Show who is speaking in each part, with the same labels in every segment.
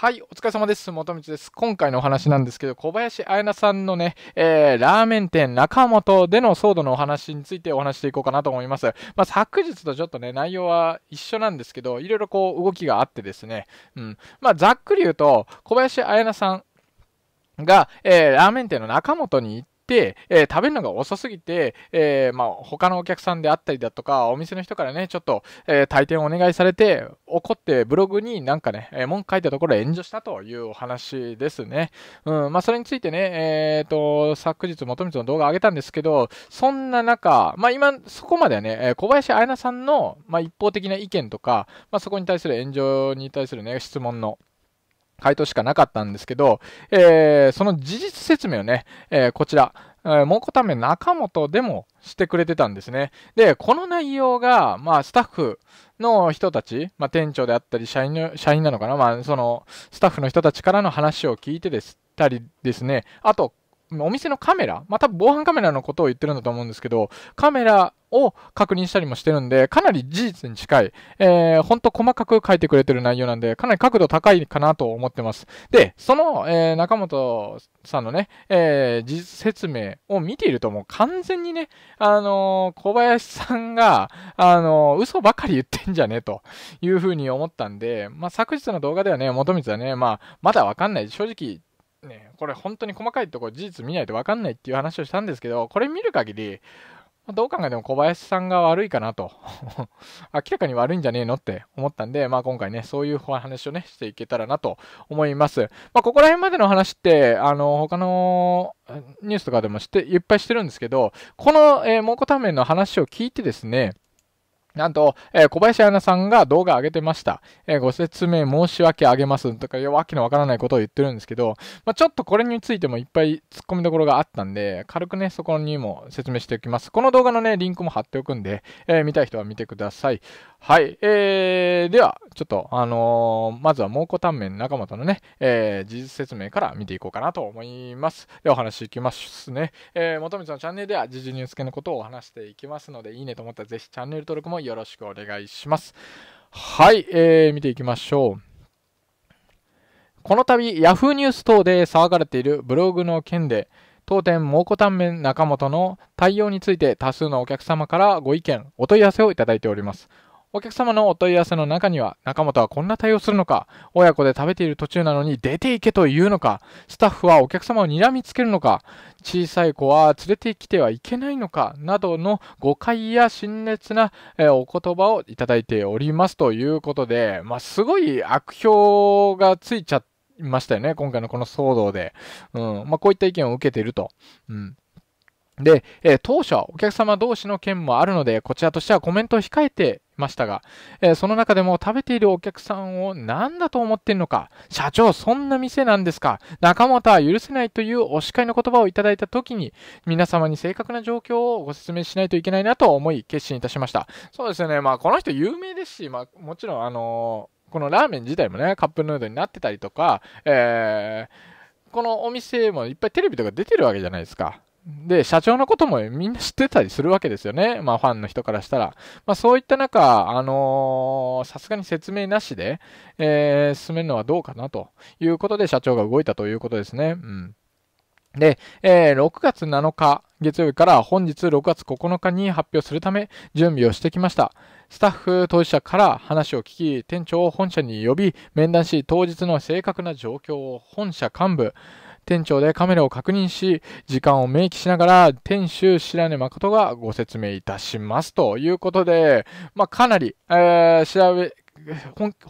Speaker 1: はい、お疲れ様です。元道です。今回のお話なんですけど、小林彩奈さんのね、えー、ラーメン店中本での騒動のお話についてお話していこうかなと思います。まあ、昨日とちょっとね、内容は一緒なんですけど、いろいろこう動きがあってですね、うん。まあ、ざっくり言うと、小林彩奈さん、が、えー、ラーメン店の中本に行っで、えー、食べるのが遅すぎて、えー、まあ、他のお客さんであったりだとか、お店の人からね、ちょっと、えー、退店お願いされて、怒ってブログになんかね、え文句書いたところ炎上したというお話ですね。うん、まあ、それについてね、えっ、と、昨日、元光の動画上げたんですけど、そんな中、まあ、今、そこまではね、え小林彩奈さんの、まあ、一方的な意見とか、まあ、そこに対する炎上に対するね、質問の、回答しかなかったんですけど、えー、その事実説明をね、えー、こちら、蒙古タンメン中本でもしてくれてたんですね。で、この内容が、まあ、スタッフの人たち、まあ、店長であったり、社員の、社員なのかな、まあ、その、スタッフの人たちからの話を聞いてです、たりですね、あと、お店のカメラ、まあ、多分防犯カメラのことを言ってるんだと思うんですけど、カメラを確認したりもしてるんで、かなり事実に近い、えー、ほんと細かく書いてくれてる内容なんで、かなり角度高いかなと思ってます。で、その、えー、中本さんのね、えー、事実説明を見ているともう完全にね、あのー、小林さんが、あの嘘ばかり言ってんじゃねえというふうに思ったんで、まあ、昨日の動画ではね、元光はね、まあ、まだわかんない。正直、ね、これ本当に細かいとこ事実見ないと分かんないっていう話をしたんですけど、これ見る限り、どう考えても小林さんが悪いかなと 明らかに悪いんじゃねえのって思ったんで、まあ今回ね、そういう話をね、していけたらなと思います。まあここら辺までの話って、あの、他のニュースとかでもして、いっぱいしてるんですけど、この、えー、蒙古タンメンの話を聞いてですね、なんと、えー、小林アナさんが動画上げてました。えー、ご説明申し訳あげますとか、わけのわからないことを言ってるんですけど、まあ、ちょっとこれについてもいっぱい突っ込みどころがあったんで、軽くね、そこにも説明しておきます。この動画のね、リンクも貼っておくんで、えー、見たい人は見てください。はい。えー、では、ちょっと、あのー、まずは蒙古タンメン仲間とのね、えー、事実説明から見ていこうかなと思います。では、お話いきますね。えー、元道のチャンネルでは、時事ニュース系のことをお話していきますので、いいねと思ったらぜひチャンネル登録もよろしくお願いします。はい。えー、見ていきましょう。この度、ヤフーニュース等で騒がれているブログの件で、当店蒙古タンメン仲本の対応について多数のお客様からご意見、お問い合わせをいただいております。お客様のお問い合わせの中には、仲本はこんな対応するのか、親子で食べている途中なのに出て行けというのか、スタッフはお客様を睨みつけるのか、小さい子は連れてきてはいけないのか、などの誤解や辛烈な、お言葉をいただいておりますということで、まあ、すごい悪評がついちゃいましたよね。今回のこの騒動で。うん。まあ、こういった意見を受けていると。うん。で、えー、当初はお客様同士の件もあるので、こちらとしてはコメントを控えてましたが、えー、その中でも食べているお客さんを何だと思ってんのか、社長そんな店なんですか、仲間とは許せないというお叱りの言葉をいただいた時に、皆様に正確な状況をご説明しないといけないなと思い決心いたしました。そうですね。まあこの人有名ですし、まあもちろんあのー、このラーメン自体もね、カップヌードルになってたりとか、えー、このお店もいっぱいテレビとか出てるわけじゃないですか。で、社長のこともみんな知ってたりするわけですよね。まあ、ファンの人からしたら。まあ、そういった中、あのさすがに説明なしで、えー、進めるのはどうかなということで、社長が動いたということですね。うん。で、えー、6月7日、月曜日から本日6月9日に発表するため、準備をしてきました。スタッフ当事者から話を聞き、店長を本社に呼び、面談し、当日の正確な状況を本社幹部、店長でカメラを確認し、時間を明記しながら、店主白根誠がご説明いたします。ということで、まあ、かなり、えー、調べ、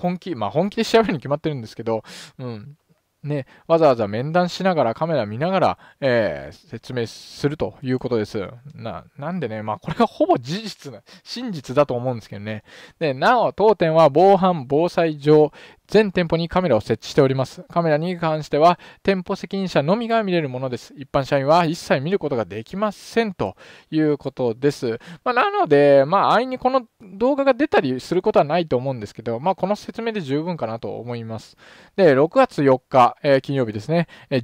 Speaker 1: 本気、まあ、本気で調べるに決まってるんですけど、うん。ね、わざわざ面談しながらカメラ見ながら、えー、説明するということです。な、なんでね、まあこれがほぼ事実な、真実だと思うんですけどね。で、なお当店は防犯、防災上、全店舗にカメラを設置しております。カメラに関しては、店舗責任者のみが見れるものです。一般社員は一切見ることができませんということです。まあ、なので、まあ、あいにこの動画が出たりすることはないと思うんですけど、まあ、この説明で十分かなと思います。で、6月4日、えー、金曜日ですね、え18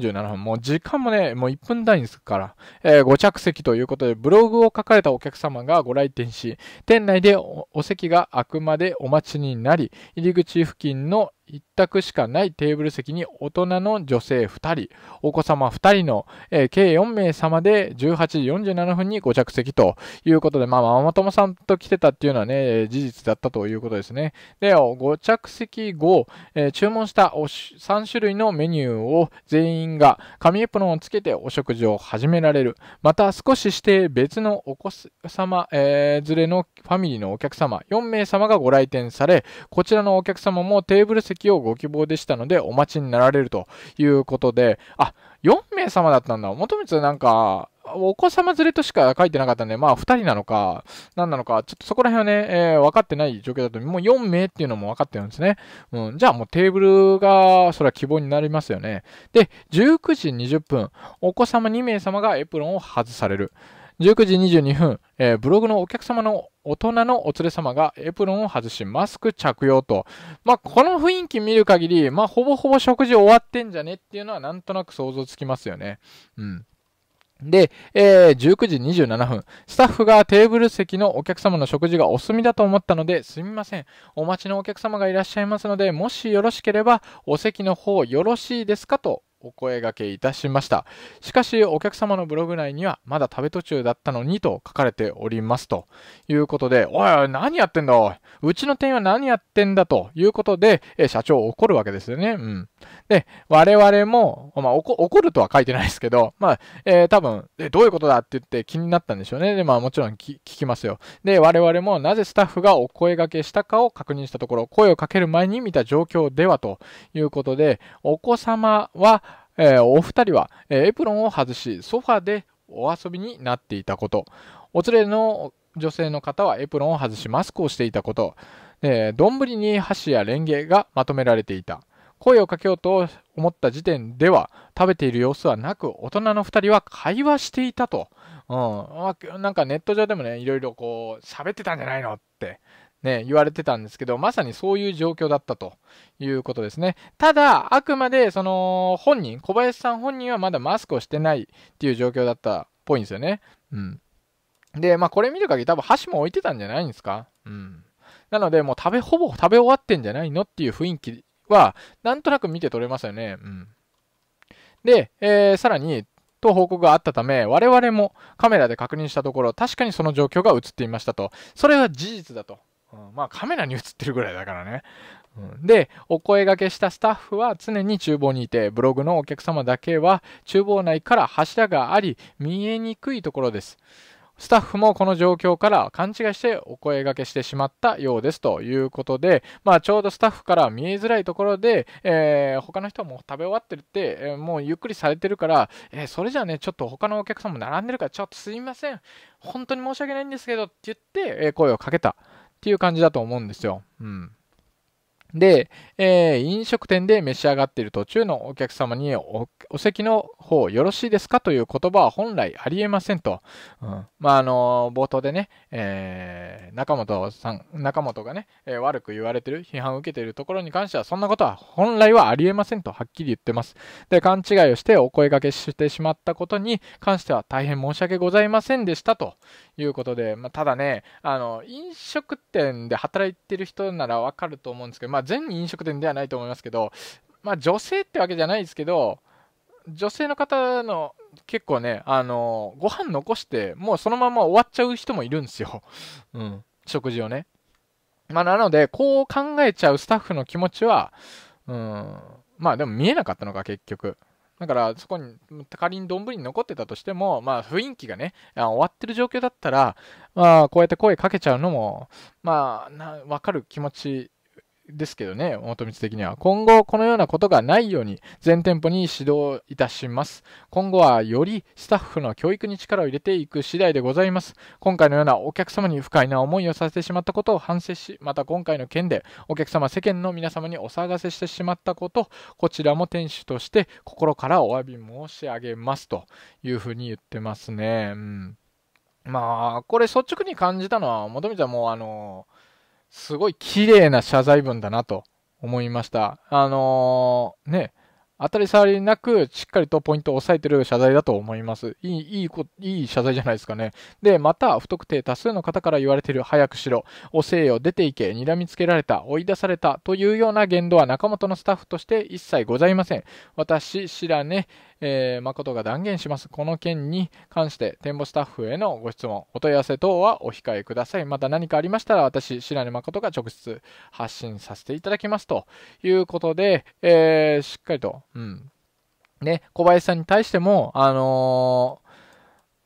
Speaker 1: 時47分、もう時間もね、もう1分台にすから、えー、ご着席ということで、ブログを書かれたお客様がご来店し、店内でお席があくまでお待ちになり、入り口付近の1択しかないテーブル席に大人の女性2人、お子様2人の、えー、計4名様で18時47分にご着席ということで、まあ、ママ友さんと来てたっていうのはね、事実だったということですね。で、ご着席後、えー、注文した3種類のメニューを全員が紙エプロンをつけてお食事を始められる。また少しして別のお子様、えー、連れのファミリーのお客様4名様がご来店され、こちらのお客様もテーブル席席をご希望でしたので、お待ちになられるということで、あ、4名様だったんだ。元光なんか、お子様連れとしか書いてなかったんで、まあ2人なのか、何なのか、ちょっとそこら辺はね、えー、分かってない状況だと、もう4名っていうのも分かってるんですね。うん、じゃあもうテーブルが、それは希望になりますよね。で、19時20分、お子様2名様がエプロンを外される。19時22分、えー、ブログのお客様の大人のお連れ様がエプロンを外し、マスク着用と。まあ、この雰囲気見る限り、まあ、ほぼほぼ食事終わってんじゃねっていうのはなんとなく想像つきますよね。うん。で、えー、19時27分、スタッフがテーブル席のお客様の食事がお済みだと思ったので、すみません。お待ちのお客様がいらっしゃいますので、もしよろしければ、お席の方よろしいですかとお声がけいたしました。しかし、お客様のブログ内には、まだ食べ途中だったのにと書かれておりますということで、おい、何やってんだ、おい。うちの店員は何やってんだということで、え社長怒るわけですよね。うん。で、我々も、まあ、怒るとは書いてないですけど、まあ、えー、多分、え、どういうことだって言って気になったんでしょうね。で、まあ、もちろん聞きますよ。で、我々もなぜスタッフがお声がけしたかを確認したところ、声をかける前に見た状況ではということで、お子様は、えー、お二人は、えエプロンを外し、ソファでお遊びになっていたこと。お連れの女性の方はエプロンを外しマスクをしていたこと。丼に箸やレンゲがまとめられていた。声をかけようと思った時点では食べている様子はなく、大人の2人は会話していたと。うん、なんかネット上でもね、いろいろこう、喋ってたんじゃないのって、ね、言われてたんですけど、まさにそういう状況だったということですね。ただ、あくまで、その、本人、小林さん本人はまだマスクをしてないっていう状況だったっぽいんですよね。うん。で、まあ、これ見る限り多分箸も置いてたんじゃないんですかうん。なので、もう食べ、ほぼ食べ終わってんじゃないのっていう雰囲気は、なんとなく見て取れますよね。うん。で、えー、さらに、と報告があったため、我々もカメラで確認したところ、確かにその状況が映っていましたと。それは事実だと。うん、まあカメラに映ってるぐらいだからね。うん、で、お声がけしたスタッフは常に厨房にいて、ブログのお客様だけは厨房内から柱があり、見えにくいところです。スタッフもこの状況から勘違いしてお声がけしてしまったようですということで、まあ、ちょうどスタッフから見えづらいところで、えー、他の人も食べ終わってるって、えー、もうゆっくりされてるから、えー、それじゃあね、ちょっと他のお客さんも並んでるから、ちょっとすいません、本当に申し訳ないんですけどって言って、え声をかけた。っていう感じだと思うんですよ。うん。で、えー、飲食店で召し上がっている途中のお客様にお席の方よろしいですかという言葉は本来ありえませんと。うん、まあ、あの冒頭でね、えー、中本さん、中本がね、えー、悪く言われてる、批判を受けているところに関しては、そんなことは本来はありえませんとはっきり言ってます。で、勘違いをしてお声がけしてしまったことに関しては大変申し訳ございませんでしたということで、まあ、ただね、あの、飲食店で働いてる人ならわかると思うんですけど、まあ、全飲食店ではないと思いますけど、まあ、女性ってわけじゃないですけど、女性の方の結構ね、あの、ご飯残して、もうそのまま終わっちゃう人もいるんですよ。うん、食事をね。まあ、なので、こう考えちゃうスタッフの気持ちは、うん、まあでも見えなかったのか、結局。だからそこに仮に丼に残ってたとしても、まあ、雰囲気がね終わってる状況だったら、まあ、こうやって声かけちゃうのもまあわかる気持ちですけどね、元光的には。今後、このようなことがないように、全店舗に指導いたします。今後は、よりスタッフの教育に力を入れていく次第でございます。今回のようなお客様に不快な思いをさせてしまったことを反省し、また今回の件で、お客様、世間の皆様にお騒がせしてしまったこと、こちらも店主として心からお詫び申し上げますというふうに言ってますね。うん、まあ、これ率直に感じたのは、元光はもうあのーすごい綺麗な謝罪文だなと思いました。あのー、ね、当たり障りなく、しっかりとポイントを押さえてる謝罪だと思います。いい、いいこ、いい謝罪じゃないですかね。で、また、不特定多数の方から言われてる、早くしろ、おせえよ、出ていけ、睨みつけられた、追い出された、というような言動は中本のスタッフとして一切ございません。私、白根、えー、誠が断言します。この件に関して、展望スタッフへのご質問、お問い合わせ等はお控えください。また何かありましたら、私、白根誠が直接発信させていただきます。ということで、えー、しっかりと、うん。ね、小林さんに対しても、あの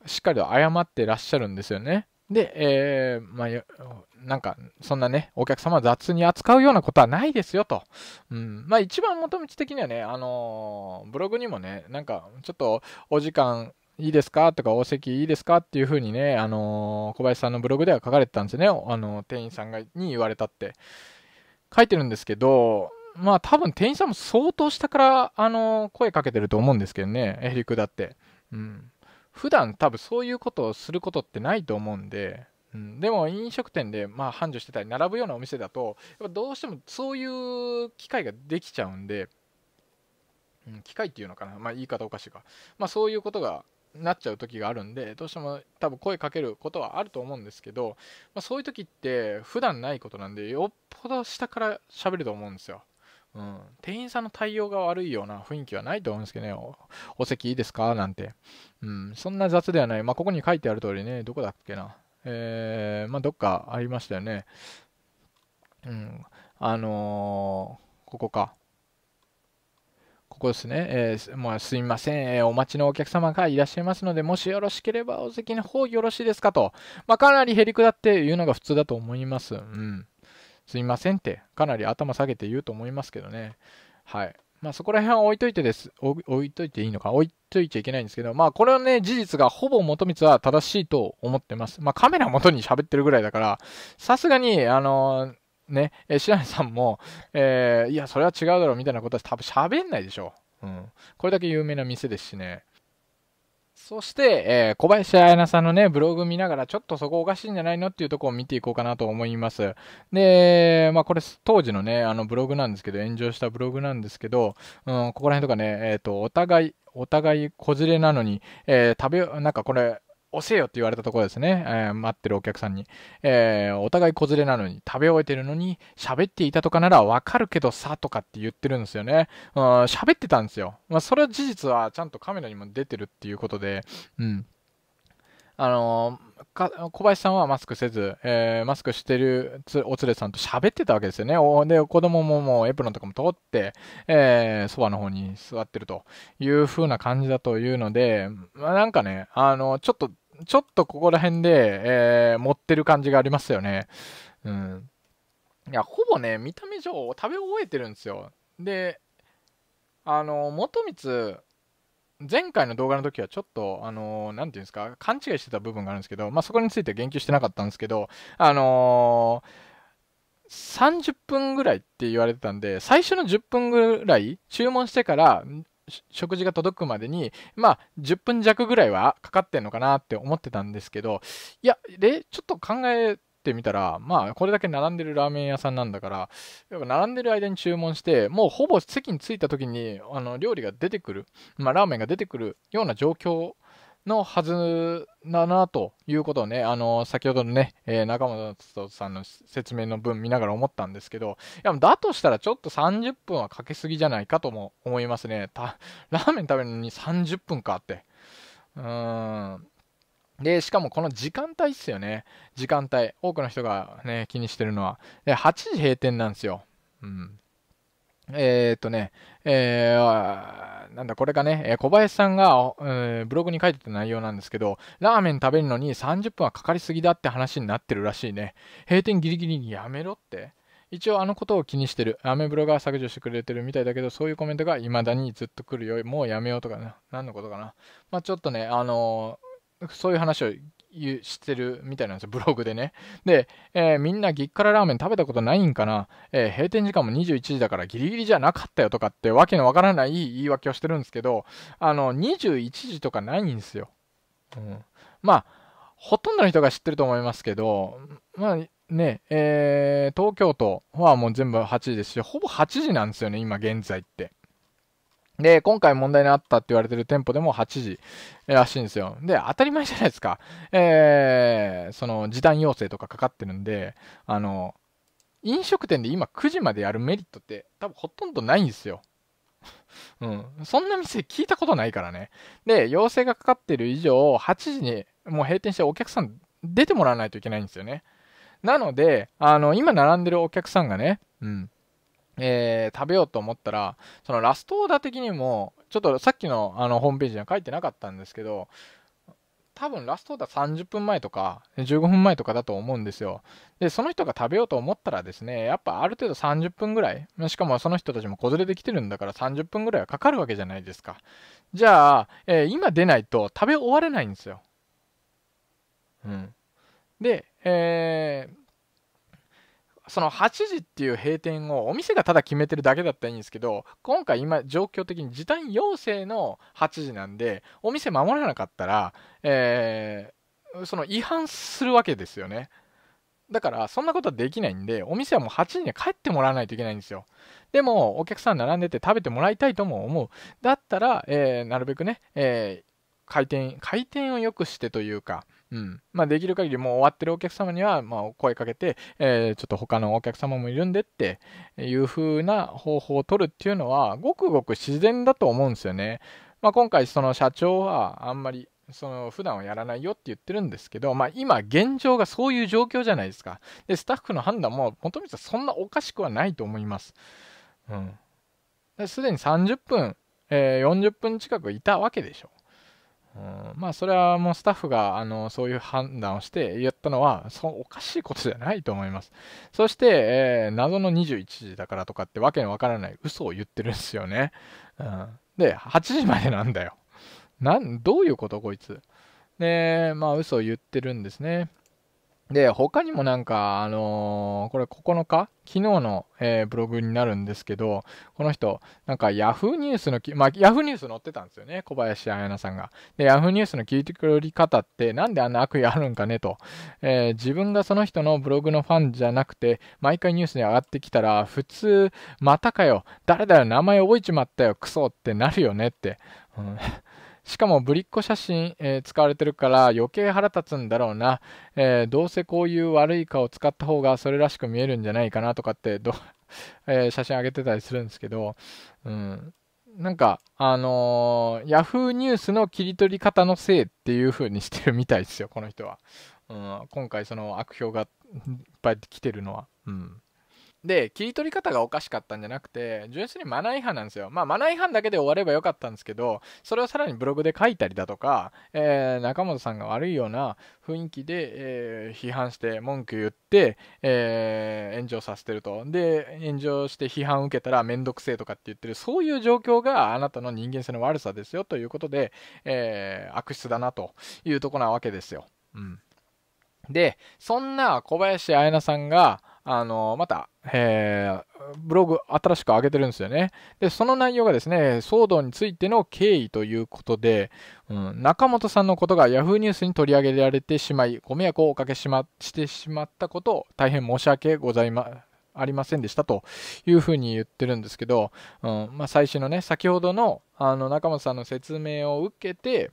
Speaker 1: ー、しっかりと謝ってらっしゃるんですよね。で、えー、まあ、なんか、そんなね、お客様雑に扱うようなことはないですよと。うん。まあ、一番元道的にはね、あのー、ブログにもね、なんか、ちょっとお時間いいですかとか、お席いいですかっていうふうにね、あのー、小林さんのブログでは書かれてたんですよね。あのー、店員さんがに言われたって。書いてるんですけど、まあ多分店員さんも相当下から、あの、声かけてると思うんですけどね、へリクだって。うん。普段多分そういうことをすることってないと思うんで、うん、でも飲食店で、まあ、繁盛してたり、並ぶようなお店だと、やっぱどうしてもそういう機会ができちゃうんで、うん、機会っていうのかな、まあ、言い方おかしいか。まあ、そういうことがなっちゃう時があるんでどうしても多分声かけることはあると思うんですけど、まあ、そういう時って普段ないことなんでよっぽど下から喋ると思うんですようん、店員さんの対応が悪いような雰囲気はないと思うんですけどね、おお席いいですかなんて、うん、そんな雑ではない、まあ、ここに書いてある通りね、どこだっけな、えー、まあ、どっかありましたよね、うん、あのー、ここか。ここですね、えー、まあ、すみません、えー、お待ちのお客様がいらっしゃいますので、もしよろしければお席の方よろしいですかと、まあ、かなりへりくだっていうのが普通だと思います。うんすいませんってかなり頭下げて言うと思いますけどね。はい。まあそこら辺は置いといてです。置いといていいのか置いといちゃいけないんですけど、まあこれはね、事実がほぼ元光は正しいと思ってます。まあカメラ元に喋ってるぐらいだから、さすがに、あのー、ね、え白根さんも、えー、いや、それは違うだろうみたいなことは多分喋んないでしょう。うん。これだけ有名な店ですしね。そして、えー、小林彩菜さんのね、ブログ見ながら、ちょっとそこおかしいんじゃないのっていうとこを見ていこうかなと思います。で、まあこれ当時のね、あのブログなんですけど、炎上したブログなんですけど、うん、ここら辺とかね、えっ、ー、と、お互い、お互い子連れなのに、えー、食べ、なんかこれ、押せよって言われたところですね、えー、待ってるお客さんに、えー、お互い子連れなのに食べ終えてるのに喋っていたとかならわかるけどさとかって言ってるんですよね喋、うん、ってたんですよ、まあ、それは事実はちゃんとカメラにも出てるっていうことでうんあのー、小林さんはマスクせず、えー、マスクしてるお連れさんと喋ってたわけですよね。で、子供ももうエプロンとかも通って、えー、そばの方に座ってるという風な感じだというので、まあ、なんかね、あの、ちょっとちょっとここら辺で、えー、持ってる感じがありますよね。うん。いや、ほぼね、見た目上、食べ覚えてるんですよ。で、あの、元光、前回の動画の時はちょっと、あのんていうんですか、勘違いしてた部分があるんですけど、まあ、そこについて言及してなかったんですけど、あのー、30分ぐらいって言われてたんで、最初の10分ぐらい注文してから、食事が届くまでに、まあ、10分弱ぐらいはかかってんのかなって思ってたんですけど、いや、で、ちょっと考えてみたら、まあ、これだけ並んでるラーメン屋さんなんだから、やっぱ並んでる間に注文して、もうほぼ席に着いた時に、あの、料理が出てくる、まあ、ラーメンが出てくるような状況のはずだなということをね、あの先ほどのね、えー、中本さんの説明の分見ながら思ったんですけど、いやだとしたらちょっと30分はかけすぎじゃないかとも思いますね。ラーメン食べるのに30分かって。うーんで、しかもこの時間帯っすよね。時間帯。多くの人がね、気にしてるのは。で、8時閉店なんですよ。うん。えー、っとね、えー、なんだ、これがね、小林さんが、えブログに書いてた内容なんですけど、ラーメン食べるのに30分はかかりすぎだって話になってるらしいね。閉店ギリギリにやめろって。一応あのことを気にしてる。アメブロが削除してくれてるみたいだけど、そういうコメントが未だにずっと来るよ。もうやめようとかな。何のことかな。まあ、ちょっとね、あのー、そういう話をう知ってるみたいなんですよ、ブログでね。で、えー、みんな激辛ラーメン食べたことないんかな、えー、閉店時間も21時だからギリギリじゃなかったよとかってわけのわからない言い訳をしてるんですけど、あの、21時とかないんですよ。うん、まあ、ほとんどの人が知ってると思いますけど、まあね、えー、東京都はもう全部8時ですし、ほぼ8時なんですよね、今現在って。で、今回問題になったって言われてる店舗でも8時らしいんですよ。で、当たり前じゃないですか。えー、その時短要請とかかかってるんで、あの、飲食店で今9時までやるメリットって多分ほとんどないんですよ。うん。そんな店聞いたことないからね。で、要請がかかってる以上、8時にもう閉店してお客さん出てもらわないといけないんですよね。なので、あの、今並んでるお客さんがね、うん。えー、食べようと思ったら、そのラストオーダー的にも、ちょっとさっきのあのホームページには書いてなかったんですけど、多分ラストオーダー30分前とか15分前とかだと思うんですよ。で、その人が食べようと思ったらですね、やっぱある程度30分ぐらい、しかもその人たちも子連れで来てるんだから30分ぐらいはかかるわけじゃないですか。じゃあ、えー、今出ないと食べ終われないんですよ。うん。で、えーその8時っていう閉店をお店がただ決めてるだけだったらいいんですけど今回今状況的に時短要請の8時なんでお店守らなかったら、えー、その違反するわけですよねだからそんなことはできないんでお店はもう8時に帰ってもらわないといけないんですよでもお客さん並んでて食べてもらいたいとも思うだったら、えー、なるべくね、えー回転、回転を良くしてというか、うんまあ、できる限りもう終わってるお客様にはま声かけて、えー、ちょっと他のお客様もいるんでっていう風な方法を取るっていうのはごくごく自然だと思うんですよね。まあ、今回その社長はあんまりその普段はやらないよって言ってるんですけど、まあ、今現状がそういう状況じゃないですか。でスタッフの判断も本光さんそんなおかしくはないと思います。うん、すでに30分、えー、40分近くいたわけでしょ。うん、まあそれはもうスタッフがあのそういう判断をしてやったのはそおかしいことじゃないと思いますそして、えー、謎の21時だからとかってわけのわからない嘘を言ってるんですよね、うん、で8時までなんだよなんどういうことこいつでまあ嘘を言ってるんですねで、他にもなんか、あのー、これ9日昨日の、えー、ブログになるんですけど、この人、なんか Yahoo ニュースのき、まあ、Yahoo ニュース載ってたんですよね、小林彩菜さんが。で、Yahoo ニュースの聞いてくれ方って、なんであんな悪意あるんかねと、えー、自分がその人のブログのファンじゃなくて、毎回ニュースに上がってきたら、普通、またかよ、誰だよ、名前覚えちまったよ、クソってなるよねって。うんしかもぶりっ子写真、えー、使われてるから余計腹立つんだろうな、えー、どうせこういう悪い顔使った方がそれらしく見えるんじゃないかなとかってど、えー、写真上げてたりするんですけど、うん、なんか、あのー、Yahoo ニュースの切り取り方のせいっていう風にしてるみたいですよ、この人は。うん、今回、その悪評がいっぱい来てるのは。うんで切り取り方がおかしかったんじゃなくて純粋にマナー違反なんですよまあマナー違反だけで終わればよかったんですけどそれをさらにブログで書いたりだとか、えー、中本さんが悪いような雰囲気で、えー、批判して文句言って、えー、炎上させてるとで炎上して批判受けたら面倒くせえとかって言ってるそういう状況があなたの人間性の悪さですよということで、え悪質だなというとこなわけですよ、うん、でそんな小林彩奈さんがあの、また、えー、ブログ新しく上げてるんですよね。で、その内容がですね、騒動についての経緯ということで、うん、中本さんのことが Yahoo ニュースに取り上げられてしまい、ご迷惑をおかけしま、してしまったことを大変申し訳ございま、ありませんでしたというふうに言ってるんですけど、うん、まあ、最初のね、先ほどの、あの、中本さんの説明を受けて、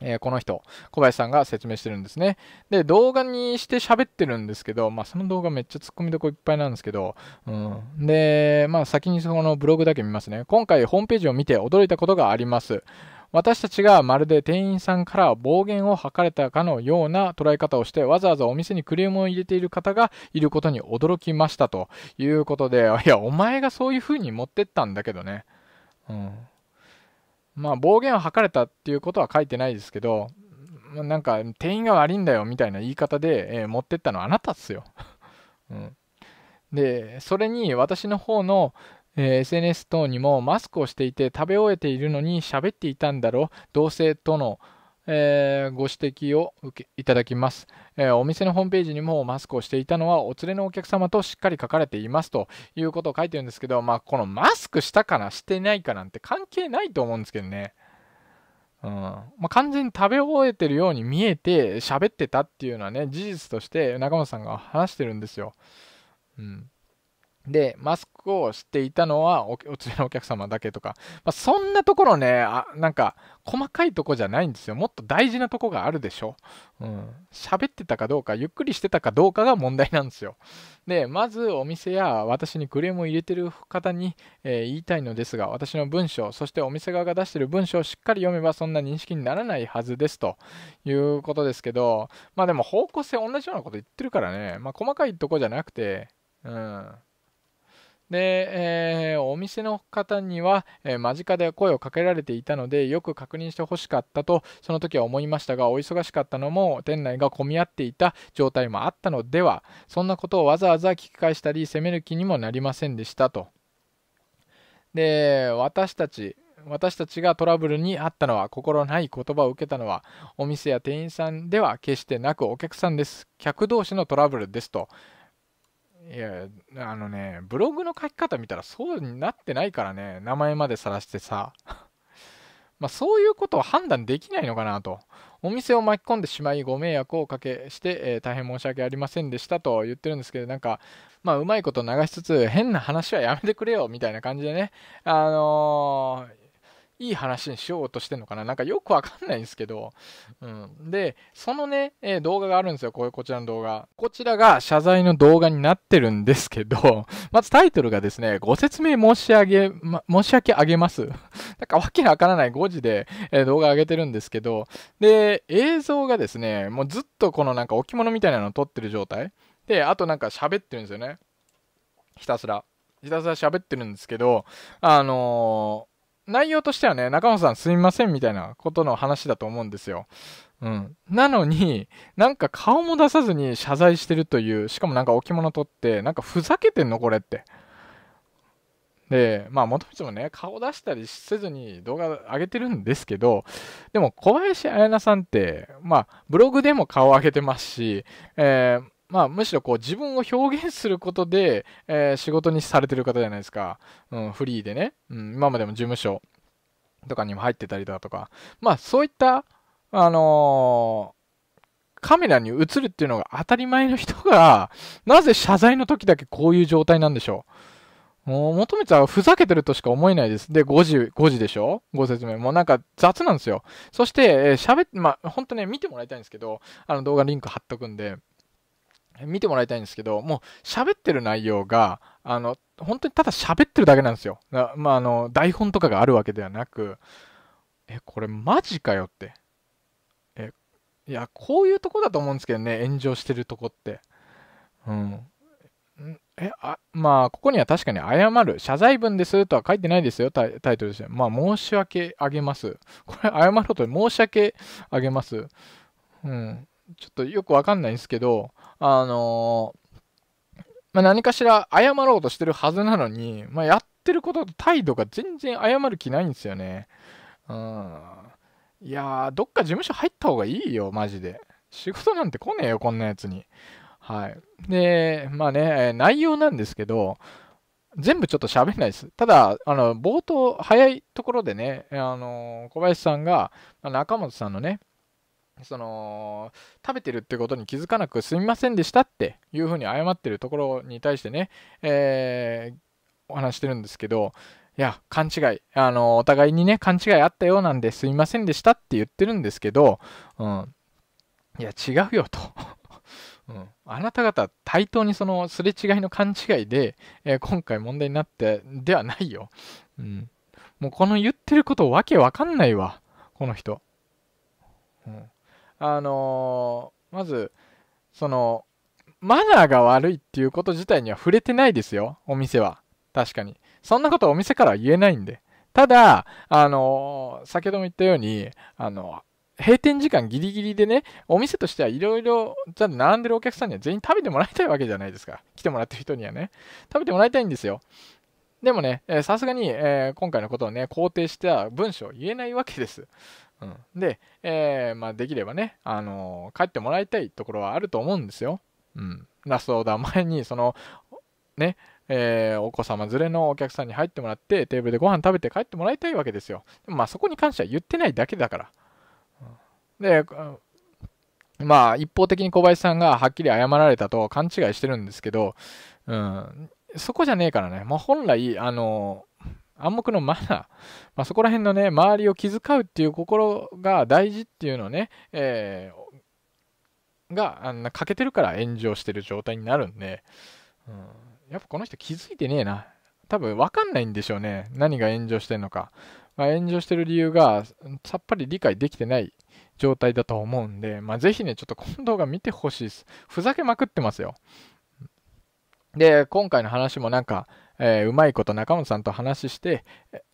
Speaker 1: えー、この人、小林さんが説明してるんですね。で、動画にして喋ってるんですけど、まあ、その動画めっちゃツッコミどこいっぱいなんですけど、うん。で、まあ、先にそのブログだけ見ますね。今回ホームページを見て驚いたことがあります。私たちがまるで店員さんから暴言を吐かれたかのような捉え方をしてわざわざお店にクレームを入れている方がいることに驚きましたということでいやお前がそういう風に持ってったんだけどねうんまあ暴言を吐かれたっていうことは書いてないですけど、なんか店員が悪いんだよみたいな言い方で、えー、持ってったのはあなたっすよ。うん、で、それに私の方の、えー、SNS 等にもマスクをしていて食べ終えているのに喋っていたんだろう、同性との、えー、ご指摘を受けいただきます、えー、お店のホームページにもマスクをしていたのはお連れのお客様としっかり書かれていますということを書いてるんですけど、まあ、このマスクしたかなしてないかなんて関係ないと思うんですけどね。うんまあ、完全に食べ終えてるように見えて喋ってたっていうのはね事実として中本さんが話してるんですよ。うんで、マスクをしていたのはお連れのお客様だけとか、まあ、そんなところねあ、なんか細かいとこじゃないんですよ。もっと大事なとこがあるでしょ。うん。喋ってたかどうか、ゆっくりしてたかどうかが問題なんですよ。で、まずお店や私にクレームを入れてる方に、えー、言いたいのですが、私の文章、そしてお店側が出してる文章をしっかり読めばそんな認識にならないはずですということですけど、まあでも方向性同じようなこと言ってるからね、まあ細かいとこじゃなくて、うん。で、えー、お店の方には、えー、間近で声をかけられていたのでよく確認してほしかったとその時は思いましたがお忙しかったのも店内が混み合っていた状態もあったのではそんなことをわざわざ聞き返したり責める気にもなりませんでしたとで私たち私たちがトラブルにあったのは心ない言葉を受けたのはお店や店員さんでは決してなくお客さんです客同士のトラブルですといや、あのね、ブログの書き方見たらそうになってないからね、名前までさらしてさ。まあそういうことを判断できないのかなと。お店を巻き込んでしまいご迷惑をおかけして、えー、大変申し訳ありませんでしたと言ってるんですけど、なんか、まあうまいこと流しつつ、変な話はやめてくれよみたいな感じでね、あのーいい話にしようとしてんのかななんかよくわかんないんですけど、うん。で、そのね、えー、動画があるんですよ。こういうこちらの動画。こちらが謝罪の動画になってるんですけど、まずタイトルがですね、ご説明申し上げ、ま、申し訳あげます。なんかわけのわからない5時で、えー、動画上げてるんですけど、で、映像がですね、もうずっとこのなんか置物みたいなのを撮ってる状態。で、あとなんか喋ってるんですよね。ひたすら。ひたすら喋ってるんですけど、あのー内容としてはね、中本さんすみませんみたいなことの話だと思うんですよ。うん。なのに、なんか顔も出さずに謝罪してるという、しかもなんか置物取って、なんかふざけてんのこれって。で、まあ、元々もね、顔出したりせずに動画上げてるんですけど、でも、小林彩奈さんって、まあ、ブログでも顔上げてますし、えー、まあ、むしろこう自分を表現することで、えー、仕事にされてる方じゃないですか、うん、フリーでね、うん、今までも事務所とかにも入ってたりだとか、まあ、そういった、あのー、カメラに映るっていうのが当たり前の人が、なぜ謝罪の時だけこういう状態なんでしょう。もう、求めちゃふざけてるとしか思えないです。で、5時、5時でしょご説明。もうなんか雑なんですよ。そして、えー、喋って、まあ、ほんとね、見てもらいたいんですけど、あの動画リンク貼っとくんで、見てもらいたいんですけど、もう喋ってる内容が、あの、本当にただ喋ってるだけなんですよ。まあ、あの、台本とかがあるわけではなく、え、これマジかよって。え、いや、こういうとこだと思うんですけどね、炎上してるとこって。うん。え、あ、まあ、ここには確かに謝る。謝罪文ですとは書いてないですよ、タイトルでして。まあ、申し訳あげます。これ、謝ろうと申し訳あげます。うん。ちょっとよくわかんないんですけど、あのー、まあ、何かしら謝ろうとしてるはずなのに、まあ、やってることと態度が全然謝る気ないんですよね。うん。いやー、どっか事務所入った方がいいよ、マジで。仕事なんて来ねえよ、こんなやつに。はい。で、まあね、内容なんですけど、全部ちょっと喋んないです。ただ、あの、冒頭、早いところでね、あの、小林さんが、中本さんのね、その、食べてるってことに気づかなくすみませんでしたっていうふうに謝ってるところに対してね、えー、お話してるんですけど、いや、勘違い。あの、お互いにね、勘違いあったようなんですみませんでしたって言ってるんですけど、うん。いや、違うよと。うん、あなた方対等にそのすれ違いの勘違いで、えー、今回問題になってではないよ、うん、もうこの言ってることわけわかんないわこの人、うん、あのー、まず、その、マナーが悪いっていうこと自体には触れてないですよ、お店は。確かに。そんなことはお店からは言えないんで。ただ、あのー、先ほども言ったように、あのー、閉店時間ギリギリでね、お店としてはいろいろ、じゃ並んでるお客さんには全員食べてもらいたいわけじゃないですか。来てもらってる人にはね。食べてもらいたいんですよ。でもね、さすがに、えー、今回のことをね、肯定した文章を言えないわけです。うん、で、えー、まあ、できればね、あのー、帰ってもらいたいところはあると思うんですよ。うん。ラストオーダー前に、その、ね、えー、お子様連れのお客さんに入ってもらって、テーブルでご飯食べて帰ってもらいたいわけですよ。でもまあ、そこに関しては言ってないだけだから。で、まあ、一方的に小林さんがはっきり謝られたと勘違いしてるんですけど、うん、そこじゃねえからね、まあ、本来、あのー暗黙のマナー、まあ、そこら辺のね、周りを気遣うっていう心が大事っていうのをね、えー、が、あんな欠けてるから炎上してる状態になるんで、うん、やっぱこの人気づいてねえな。多分分かんないんでしょうね。何が炎上してんのか。まあ、炎上してる理由がさっぱり理解できてない状態だと思うんで、まあ、ぜひね、ちょっとこの動画見てほしいです。ふざけまくってますよ。で、今回の話もなんか、えー、うまいこと中本さんと話して、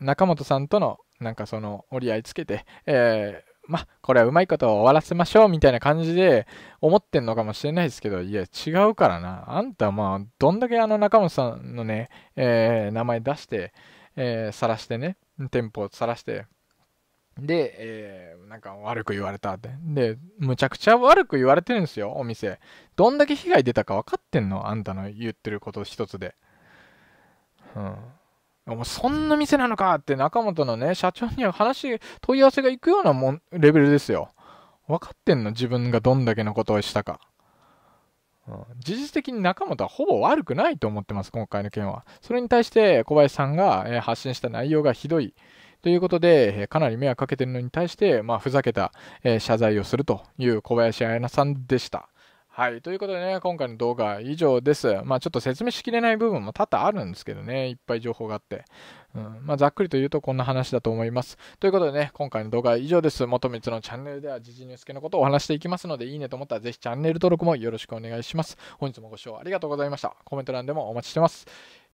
Speaker 1: 中本さんとのなんかその折り合いつけて、えー、ま、これはうまいことを終わらせましょうみたいな感じで思ってんのかもしれないですけど、いや、違うからな。あんた、まあ、どんだけあの中本さんのね、えー、名前出して、えー、晒してね、店舗を晒して、で、えー、なんか悪く言われたって。で、むちゃくちゃ悪く言われてるんですよ、お店。どんだけ被害出たか分かってんのあんたの言ってること一つで。うんお前そんな店なのかって中本のね、社長には話、問い合わせがいくようなもん、レベルですよ。分かってんの自分がどんだけのことをしたか。うん、事実的に中本はほぼ悪くないと思ってます、今回の件は。それに対して小林さんが、え発信した内容がひどいということで、えかなり迷惑かけてるのに対して、まあ、ふざけた、え謝罪をするという小林彩菜さんでした。はい。ということでね、今回の動画は以上です。まあちょっと説明しきれない部分も多々あるんですけどね、いっぱい情報があって。うん、まあざっくりと言うとこんな話だと思います。ということでね、今回の動画は以上です。元光のチャンネルでは時事ニュース系のことをお話していきますので、いいねと思ったらぜひチャンネル登録もよろしくお願いします。本日もご視聴ありがとうございました。コメント欄でもお待ちしてます。